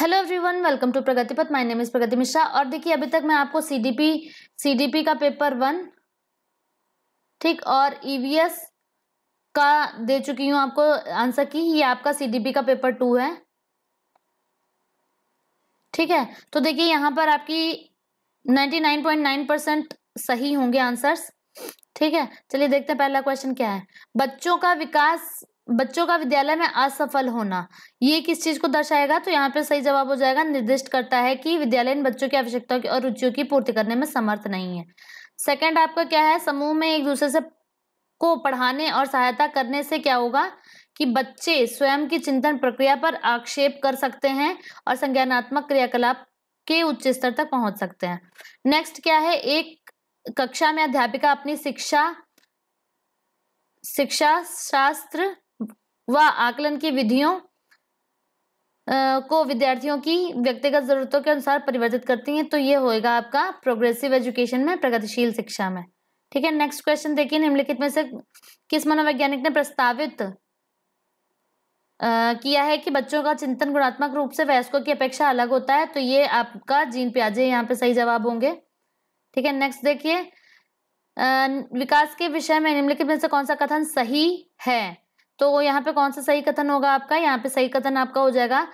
hello everyone welcome to Pragati Path my name is Pragati Mishra और देखिए अभी तक मैं आपको सीडीपी सीडीपी का पेपर वन ठीक और ईवीएस e का दे चुकी हूँ आपको आंसर की ये आपका सीडीपी का पेपर टू है ठीक है तो देखिए यहाँ पर आपकी 99.9 परसेंट सही होंगे आंसर्स ठीक है चलिए देखते हैं पहला क्वेश्चन क्या है बच्चों का विकास बच्चों का विद्यालय में असफल होना ये किस चीज़ को दर्शाएगा तो यहाँ पर सही जवाब हो जाएगा निर्दिष्ट करता है कि विद्यालय इन बच्चों की आवश्यकताओं की और रुचियों की पूर्ति करने में समर्थ नहीं है सेकंड आपका क्या है समूह में एक दूसरे से को पढ़ाने और सहायता करने से क्या होगा कि बच्चे स्वयं की चिंतन प्रक्रिया पर आक्षेप कर सकते हैं और संज्ञानात्मक क्रियाकलाप के उच्च स्तर तक पहुंच सकते हैं नेक्स्ट क्या है एक कक्षा में अध्यापिका अपनी शिक्षा शिक्षा शास्त्र व आकलन की विधियों को विद्यार्थियों की व्यक्तिगत जरूरतों के अनुसार परिवर्तित करती हैं तो ये होएगा आपका प्रोग्रेसिव एजुकेशन में प्रगतिशील शिक्षा में ठीक है नेक्स्ट क्वेश्चन देखिए निम्नलिखित में से किस मनोवैज्ञानिक ने प्रस्तावित किया है कि बच्चों का चिंतन गुणात्मक रूप से वयस्कों की अपेक्षा अलग होता है तो ये आपका जीन प्याजे यहाँ पे सही जवाब होंगे ठीक है नेक्स्ट देखिए विकास के विषय में निम्नलिखित में से कौन सा कथन सही है तो यहाँ पे कौन सा सही कथन होगा आपका यहाँ पे सही कथन आपका हो जाएगा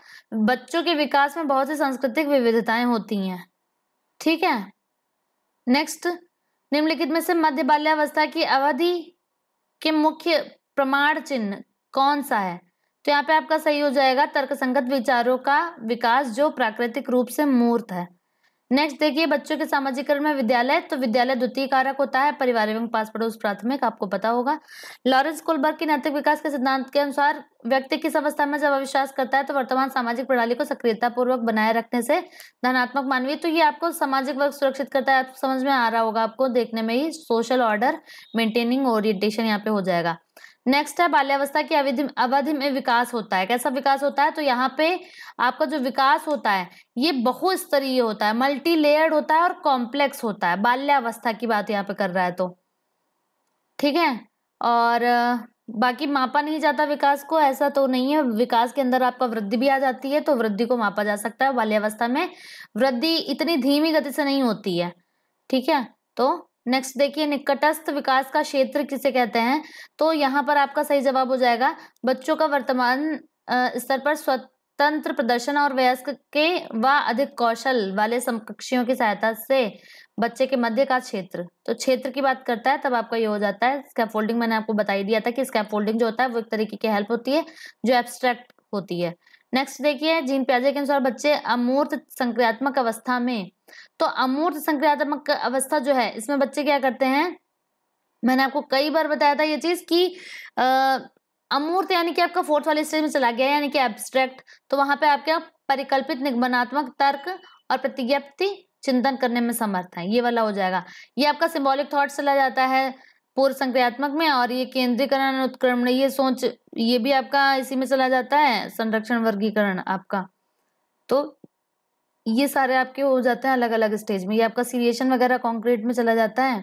बच्चों के विकास में बहुत सी सांस्कृतिक विविधताएं होती हैं ठीक है नेक्स्ट निम्नलिखित में से मध्य बाल्यावस्था की अवधि के मुख्य प्रमाण चिन्ह कौन सा है तो यहाँ पे आपका सही हो जाएगा तर्कसंगत विचारों का विकास जो प्राकृतिक रूप से मूर्त है नेक्स्ट देखिए बच्चों के सामाजिकरण में विद्यालय तो विद्यालय द्वितीय कारक होता है परिवार एवं पास पड़ोस प्राथमिक आपको पता होगा लॉरेंस कोलबर्ग के नैतिक विकास के सिद्धांत के अनुसार व्यक्ति किस अवस्था में जब अविश्वास करता है तो वर्तमान सामाजिक प्रणाली को सक्रियता पूर्वक बनाए रखने से धनात्मक मानवीय तो ये आपको सामाजिक वर्ग सुरक्षित करता है समझ में आ रहा होगा आपको देखने में ही सोशल ऑर्डर मेंटेनिंग ओरिएंटेशन यहाँ पे हो जाएगा नेक्स्ट है बाल्यावस्था की अवधि अवधि में विकास होता है कैसा विकास होता है तो यहाँ पे आपका जो विकास होता है ये बहुस्तरीय होता है मल्टी लेयर्ड होता है और कॉम्प्लेक्स होता है बाल्यावस्था की बात यहाँ पे कर रहा है तो ठीक है और बाकी मापा नहीं जाता विकास को ऐसा तो नहीं है विकास के अंदर आपका वृद्धि भी आ जाती है तो वृद्धि को मापा जा सकता है बाल्यावस्था में वृद्धि इतनी धीमी गति से नहीं होती है ठीक है तो नेक्स्ट देखिए निकटस्थ विकास का क्षेत्र किसे कहते हैं तो यहाँ पर आपका सही जवाब हो जाएगा बच्चों का वर्तमान स्तर पर स्वतंत्र प्रदर्शन और वयस्क के व अधिक कौशल वाले समकक्षियों की सहायता से बच्चे के मध्य का क्षेत्र तो क्षेत्र की बात करता है तब आपका ये हो जाता है स्कैफोल्डिंग मैंने आपको बताई दिया था कि स्कैफोल्डिंग जो होता है वो एक तरीके की हेल्प होती है जो एब्स्ट्रैक्ट होती है नेक्स्ट देखिए जीन प्याजे के अनुसार बच्चे अमूर्त संक्रियात्मक अवस्था में तो अमूर्त संक्रियात्मक अवस्था जो है इसमें बच्चे क्या करते हैं मैंने आपको कई बार बताया था ये चीज कि अमूर्त यानी कि आपका फोर्थ वाले स्टेज में चला गया यानी कि एब्स्ट्रैक्ट तो वहां पे आपका परिकल्पित निगमनात्मक तर्क और प्रतिज्ञप्ति चिंतन करने में समर्थ है ये वाला हो जाएगा ये आपका सिंबॉलिक थॉट चला जाता है पूर्व संक्रियात्मक में और ये केंद्रीकरण उत्क्रमण ये सोच ये भी आपका इसी में चला जाता है संरक्षण वर्गीकरण आपका तो ये सारे आपके हो जाते हैं अलग अलग स्टेज में ये आपका सीरिएशन वगैरह कॉन्क्रीट में चला जाता है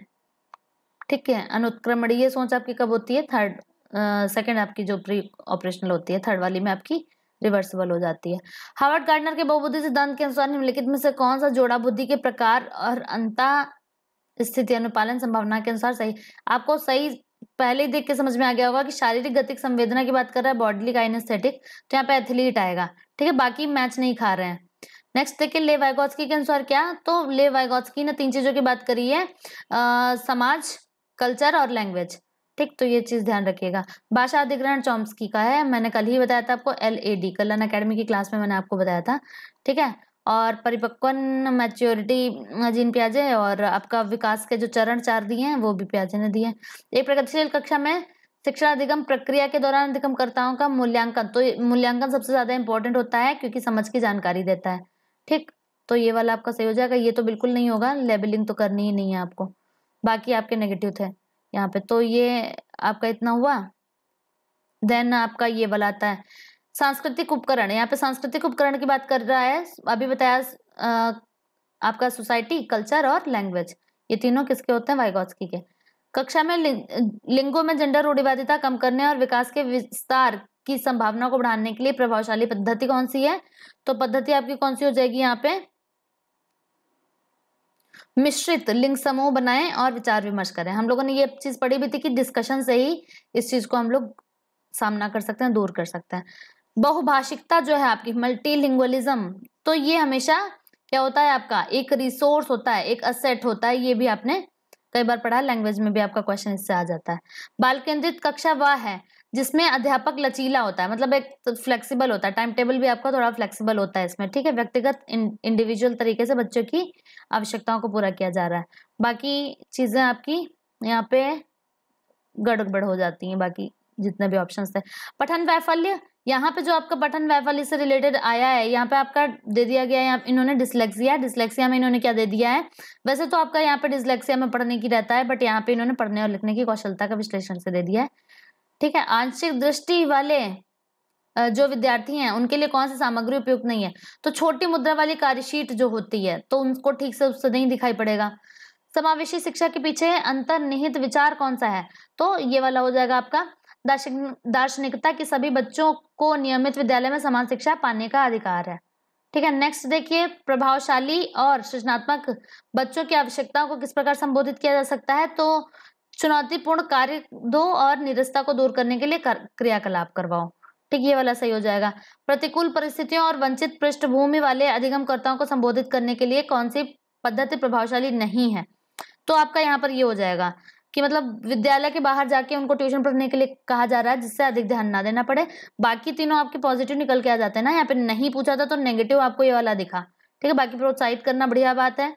ठीक है ये सोच आपकी कब होती है थर्ड uh, आपकी जो प्री ऑपरेशनल होती है थर्ड वाली में आपकी रिवर्सिबल हो जाती है हार्वर्ड गार्डनर के बहुबुद्धि सिद्धांत के अनुसार निम्नलिखित में से कौन सा जोड़ा बुद्धि के प्रकार और अंता स्थिति अनुपालन संभावना के अनुसार सही आपको सही पहले देख के समझ में आ गया होगा कि शारीरिक गतिक संवेदना की बात कर रहा है बॉडली काइनेस्थेटिक तो यहाँ पे एथलीट आएगा ठीक है बाकी मैच नहीं खा रहे हैं नेक्स्ट देखिए ले वाइगोत्सकी के अनुसार क्या तो ले वाइगोत्सकी ने तीन चीजों की बात करी है आ, समाज कल्चर और लैंग्वेज ठीक तो ये चीज़ ध्यान रखिएगा भाषा अधिग्रहण चॉम्स्की का है मैंने कल ही बताया था आपको L A D Kalyan academy की क्लास में मैंने आपको बताया था ठीक है और परिपक्वन मैच्योरिटी जीन प्याजे और आपका विकास के जो चरण चार दिए हैं वो भी प्याजे ने दिए एक प्रगतिशील कक्षा में शिक्षण अधिगम प्रक्रिया के दौरान अधिगमकर्ताओं का मूल्यांकन तो मूल्यांकन सबसे ज़्यादा इंपॉर्टेंट होता है क्योंकि समझ की जानकारी देता है ठीक तो ये वाला आपका सही हो जाएगा ये तो बिल्कुल नहीं होगा लेबलिंग तो करनी ही नहीं है आपको बाकी आपके नेगेटिव थे यहाँ पे तो ये आपका इतना हुआ देन आपका ये वाला आता है सांस्कृतिक उपकरण यहाँ पे सांस्कृतिक उपकरण की बात कर रहा है अभी बताया आ, आपका सोसाइटी कल्चर और लैंग्वेज ये तीनों किसके होते हैं वाइगोस्की के कक्षा में लिंगों में जेंडर रूढ़िवादिता कम करने और विकास के विस्तार की संभावना को बढ़ाने के लिए प्रभावशाली पद्धति कौन सी है तो पद्धति आपकी कौन सी हो जाएगी यहाँ पे मिश्रित लिंग समूह बनाएं और विचार विमर्श करें हम लोगों ने ये चीज पढ़ी भी थी कि डिस्कशन से ही इस चीज को हम लोग सामना कर सकते हैं दूर कर सकते हैं बहुभाषिकता जो है आपकी मल्टीलिंगुअलिज्म तो ये हमेशा क्या होता है आपका एक रिसोर्स होता है एक असेट होता है ये भी आपने कई बार पढ़ा लैंग्वेज में भी आपका क्वेश्चन इससे आ जाता है बाल केंद्रित कक्षा वह है जिसमें अध्यापक लचीला होता है मतलब एक फ्लेक्सिबल तो होता है टाइम टेबल भी आपका थोड़ा फ्लेक्सिबल होता है इसमें ठीक है व्यक्तिगत इंडिविजुअल तरीके से बच्चों की आवश्यकताओं को पूरा किया जा रहा है बाकी चीज़ें आपकी यहाँ पे गड़बड़ हो जाती हैं बाकी जितने भी ऑप्शन थे पठन वैफल्य यहाँ पे जो आपका पठन वैफल्य से रिलेटेड आया है यहाँ पे आपका दे दिया गया है इन्होंने डिसलेक्सिया डिसलेक्सिया में इन्होंने क्या दे दिया है वैसे तो आपका यहाँ पे डिसलेक्सिया में पढ़ने की रहता है बट यहाँ पे इन्होंने पढ़ने और लिखने की कौशलता का विश्लेषण से दे दिया है ठीक है आंशिक दृष्टि वाले जो विद्यार्थी हैं उनके लिए कौन सी सामग्री उपयुक्त नहीं है तो छोटी मुद्रा वाली कार्यशीट जो होती है तो उनको ठीक से उससे नहीं दिखाई पड़ेगा समावेशी शिक्षा के पीछे अंतर्निहित विचार कौन सा है तो ये वाला हो जाएगा आपका दार्शनिक दार्शनिकता के सभी बच्चों को नियमित विद्यालय में समान शिक्षा पाने का अधिकार है ठीक है नेक्स्ट देखिए प्रभावशाली और सृजनात्मक बच्चों की आवश्यकताओं को किस प्रकार संबोधित किया जा सकता है तो चुनौतीपूर्ण कार्य दो और निरस्ता को दूर करने के लिए क्रियाकलाप करवाओ ठीक ये वाला सही हो जाएगा प्रतिकूल परिस्थितियों और वंचित पृष्ठभूमि वाले अधिगमकर्ताओं को संबोधित करने के लिए कौन सी पद्धति प्रभावशाली नहीं है तो आपका यहाँ पर ये यह हो जाएगा कि मतलब विद्यालय के बाहर जाके उनको ट्यूशन पढ़ने के लिए कहा जा रहा है जिससे अधिक ध्यान ना देना पड़े बाकी तीनों आपके पॉजिटिव निकल के आ जाते हैं ना यहाँ पे नहीं पूछा था तो नेगेटिव आपको ये वाला दिखा ठीक है बाकी प्रोत्साहित करना बढ़िया बात है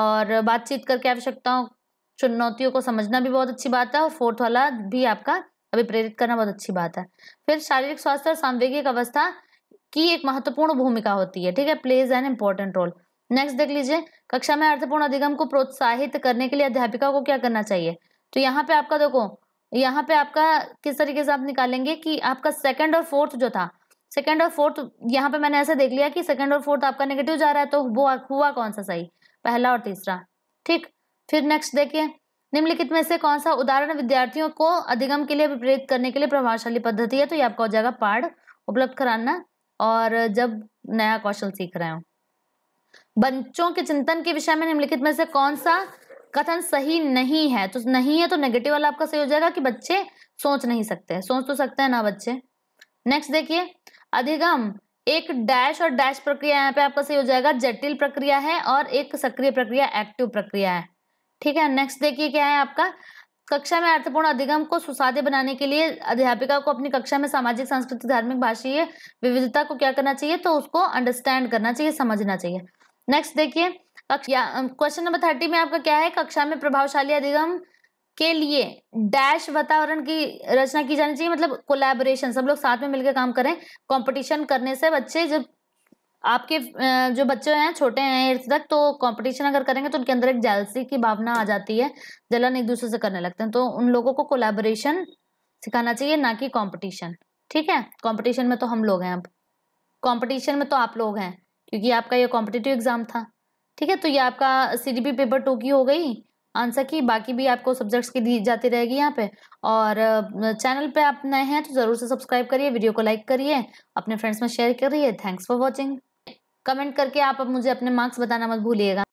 और बातचीत करके आवश्यकताओं चुनौतियों को समझना भी बहुत अच्छी बात है और फोर्थ वाला भी आपका अभी प्रेरित करना बहुत अच्छी बात है फिर शारीरिक स्वास्थ्य और सांवेगिक अवस्था की एक महत्वपूर्ण भूमिका होती है ठीक है plays an important role next देख लीजिए कक्षा में अर्थपूर्ण अधिगम को प्रोत्साहित करने के लिए अध्यापिका को क्या करना चाहिए तो यहाँ पे आपका देखो यहाँ पे आपका किस तरीके से आप निकालेंगे कि आपका सेकंड और फोर्थ जो था सेकंड और फोर्थ यहाँ पे मैंने ऐसा देख लिया कि सेकंड और फोर्थ आपका नेगेटिव जा रहा है तो वो हुआ कौन सा सही पहला और तीसरा ठीक फिर नेक्स्ट देखिए निम्नलिखित में से कौन सा उदाहरण विद्यार्थियों को अधिगम के लिए प्रेरित करने के लिए प्रभावशाली पद्धति है तो ये आपका हो जाएगा पार्ड उपलब्ध कराना और जब नया कौशल सीख रहे हो बच्चों के चिंतन के विषय में निम्नलिखित में से कौन सा कथन सही नहीं है तो नहीं है तो नेगेटिव वाला आपका सही हो जाएगा कि बच्चे सोच नहीं सकते सोच तो सकते हैं ना बच्चे नेक्स्ट देखिए अधिगम एक डैश और डैश प्रक्रिया यहाँ पे आपका सही हो जाएगा जटिल प्रक्रिया है और एक सक्रिय प्रक्रिया एक्टिव प्रक्रिया है ठीक है नेक्स्ट देखिए क्या है आपका कक्षा में अर्थपूर्ण अधिगम को सुसाध्य बनाने के लिए अध्यापिका को अपनी कक्षा में सामाजिक सांस्कृतिक धार्मिक भाषीय विविधता को क्या करना चाहिए तो उसको अंडरस्टैंड करना चाहिए समझना चाहिए नेक्स्ट देखिए क्वेश्चन नंबर थर्टी में आपका क्या है कक्षा में प्रभावशाली अधिगम के लिए डैश वातावरण की रचना की जानी चाहिए मतलब कोलैबोरेशन सब लोग साथ में मिलकर काम करें कंपटीशन करने से बच्चे जब आपके जो बच्चे हैं छोटे हैं एट्थ तक तो कंपटीशन अगर करेंगे तो उनके अंदर एक जेलसी की भावना आ जाती है जलन एक दूसरे से करने लगते हैं तो उन लोगों को कोलैबोरेशन सिखाना चाहिए ना कि कंपटीशन ठीक है कंपटीशन में तो हम लोग हैं अब कंपटीशन में तो आप लोग हैं क्योंकि आपका ये कॉम्पिटिटिव एग्जाम था ठीक है तो ये आपका सी पेपर टू की हो गई आंसर की बाकी भी आपको सब्जेक्ट्स की दी जाती रहेगी यहाँ पे और चैनल पे आप नए हैं तो ज़रूर से सब्सक्राइब करिए वीडियो को लाइक करिए अपने फ्रेंड्स में शेयर करिए थैंक्स फॉर वॉचिंग कमेंट करके आप मुझे अपने मार्क्स बताना मत भूलिएगा